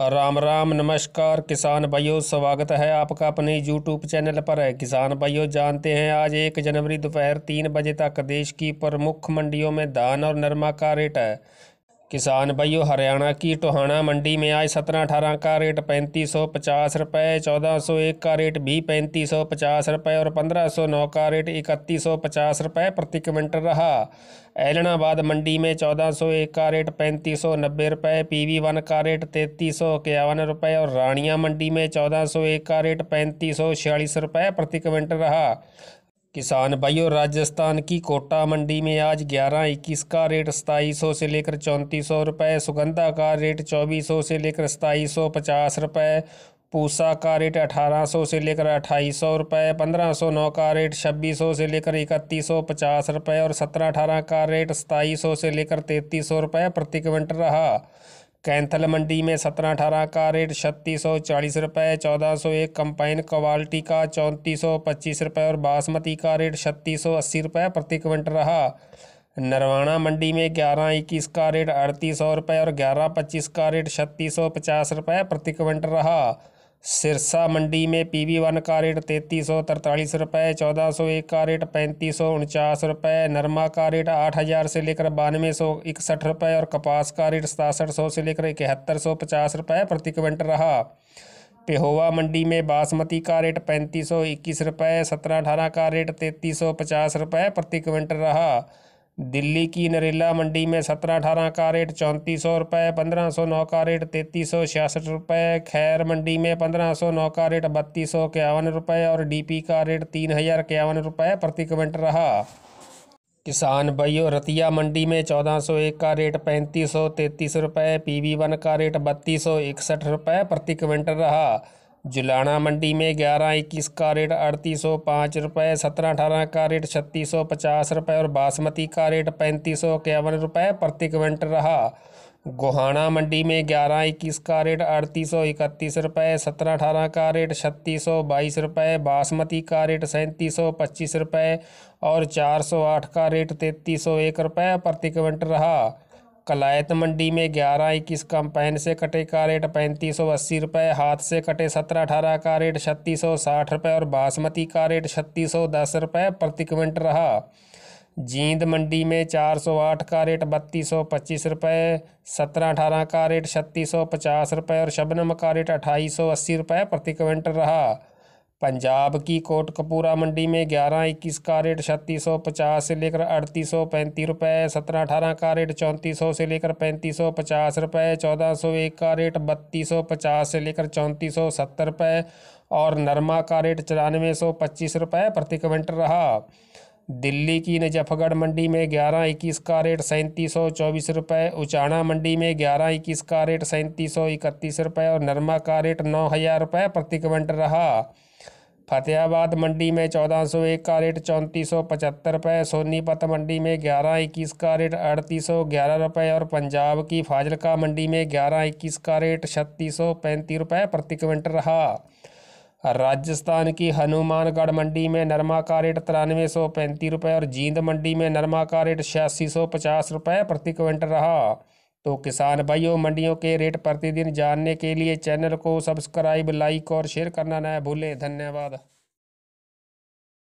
राम राम नमस्कार किसान भाइयों स्वागत है आपका अपने यूट्यूब चैनल पर है किसान भाइयों जानते हैं आज एक जनवरी दोपहर तीन बजे तक देश की प्रमुख मंडियों में धान और नरमा का रेट है किसान भाइयों हरियाणा की टोहाना मंडी में आज सत्रह अठारह का रेट पैंतीस सौ पचास रुपये चौदह सौ एक का रेट भी पैंतीस सौ पचास रुपये और पंद्रह सौ नौ का रेट इकतीस सौ पचास रुपये प्रति क्विंटल रहा एलनाबाद मंडी में चौदह सौ एक का रेट पैंतीस सौ नब्बे रुपये पी वी वन का रेट तैंतीस सौ इक्यावन रुपये और रानिया मंडी में चौदह सौ एक का रेट पैंतीस सौ छियालीस रुपये प्रति क्विंटल रहा किसान भाइयों राजस्थान की कोटा मंडी में आज ग्यारह इक्कीस का रेट सताईस सौ से लेकर चौंतीस सौ रुपये सुगंधा का रेट चौबीस सौ से लेकर सताईस सौ पचास रुपये पूसा का रेट अठारह सौ से लेकर अट्ठाईस सौ रुपये पंद्रह सौ नौ का रेट छब्बीस सौ से लेकर इकतीस सौ पचास रुपये और सत्रह अठारह का रेट सताईस सौ से लेकर तैंतीस सौ रुपये प्रति क्विंटल रहा कैंथल मंडी में सत्रह अठारह का रेट छत्तीस सौ चालीस रुपये चौदह सौ एक कंपाइन क्वालिटी का चौंतीस सौ पच्चीस रुपये और बासमती का रेट छत्तीस सौ अस्सी रुपये प्रति क्विंटल रहा नरवाणा मंडी में ग्यारह इक्कीस का रेट अड़तीस सौ रुपये और ग्यारह पच्चीस का रेट छत्तीस सौ पचास रुपये प्रति क्विंटल रहा सिरसा मंडी में पी वी वन का रेट तैंतीस सौ तरतालीस रुपये चौदह सौ एक का रेट पैंतीस सौ उनचास रुपये नरमा का रेट आठ हज़ार से लेकर बानवे सौ इकसठ रुपये और कपास का रेट सतासठ सौ से लेकर इकहत्तर सौ पचास रुपये प्रति क्विंटल रहा पिहोवा मंडी में बासमती का रेट पैंतीस सौ इक्कीस रुपये सत्रह अठारह का रेट तैंतीस सौ पचास रुपये प्रति क्विंटल रहा दिल्ली की नरेला मंडी में सत्रह अठारह का रेट चौंतीस सौ रुपये पंद्रह सौ नौ का रेट तैंतीस सौ छियासठ रुपये खैर मंडी में पंद्रह सौ नौ का रेट बत्तीस सौ इक्यावन रुपये और डीपी का रेट तीन हज़ार इक्यावन रुपये प्रति क्विंटल रहा किसान भाइयों रतिया मंडी में चौदह सौ एक का रेट पैंतीस सौ तैंतीस रुपये पी वन का रेट बत्तीस सौ इकसठ रुपये प्रति क्विंटल रहा जुलाना मंडी में ग्यारह इक्कीस का रेट अड़तीस सौ पाँच रुपये सत्रह अठारह का रेट छत्तीस सौ पचास रुपये और बासमती का रेट पैंतीस सौ इक्यावन रुपये प्रति क्विंटल रहा गोहाना मंडी में ग्यारह इक्कीस का रेट अड़तीस सौ इकतीस रुपये सत्रह अठारह का रेट छत्तीस सौ बाईस रुपये बासमती का रेट सैंतीस सौ पच्चीस रुपये और चार सौ आठ का रेट तैंतीस सौ एक रुपये प्रति क्विंटल रहा कलायत मंडी में ग्यारह इक्कीस कंपाइन से कटे का रेट पैंतीस सौ अस्सी रुपये हाथ से कटे सत्रह अठारह का रेट छत्तीस सौ साठ रुपये और बासमती का रेट छत्तीस सौ दस रुपये प्रति क्विंटल रहा जींद मंडी में चार सौ आठ का रेट बत्तीस सौ पच्चीस रुपये सत्रह अठारह का रेट छत्तीस सौ पचास रुपये और शबनम का रेट अट्ठाईस सौ अस्सी रुपये प्रति क्विंटल रहा पंजाब की कोटकपूरा मंडी में ग्यारह इक्कीस का रेट छत्तीस सौ पचास से लेकर अड़तीस सौ पैंतीस रुपये सत्रह अठारह का रेट चौंतीस सौ से लेकर पैंतीस सौ पचास रुपये चौदह सौ एक का रेट बत्तीस सौ पचास से लेकर चौंतीस सौ सत्तर रुपये और नरमा का रेट चौरानवे सौ पच्चीस रुपये प्रति क्विंटल रहा दिल्ली की नजफगढ़ मंडी में ग्यारह इक्कीस का रेट सैंतीस सौ चौबीस रुपये उचाना मंडी में ग्यारह इक्कीस का रेट सैंतीस सौ इकतीस रुपये और नरमा का रेट नौ हज़ार रुपये प्रति क्विंटल रहा फतेहाबाद मंडी में चौदह सौ एक का रेट चौंतीस सौ पचहत्तर रुपये सोनीपत मंडी में ग्यारह इक्कीस का रेट अड़तीस सौ ग्यारह रुपये और पंजाब की फाजिलका मंडी में ग्यारह इक्कीस का रेट छत्तीस सौ पैंतीस रुपये प्रति क्विंटल रहा राजस्थान की हनुमानगढ़ मंडी में नरमा का रेट तिरानवे सौ पैंतीस रुपये और जींद मंडी में नरमा का रेट छियासी सौ पचास रुपये प्रति क्विंटल रहा तो किसान भाइयों मंडियों के रेट प्रतिदिन जानने के लिए चैनल को सब्सक्राइब लाइक और शेयर करना न भूलें धन्यवाद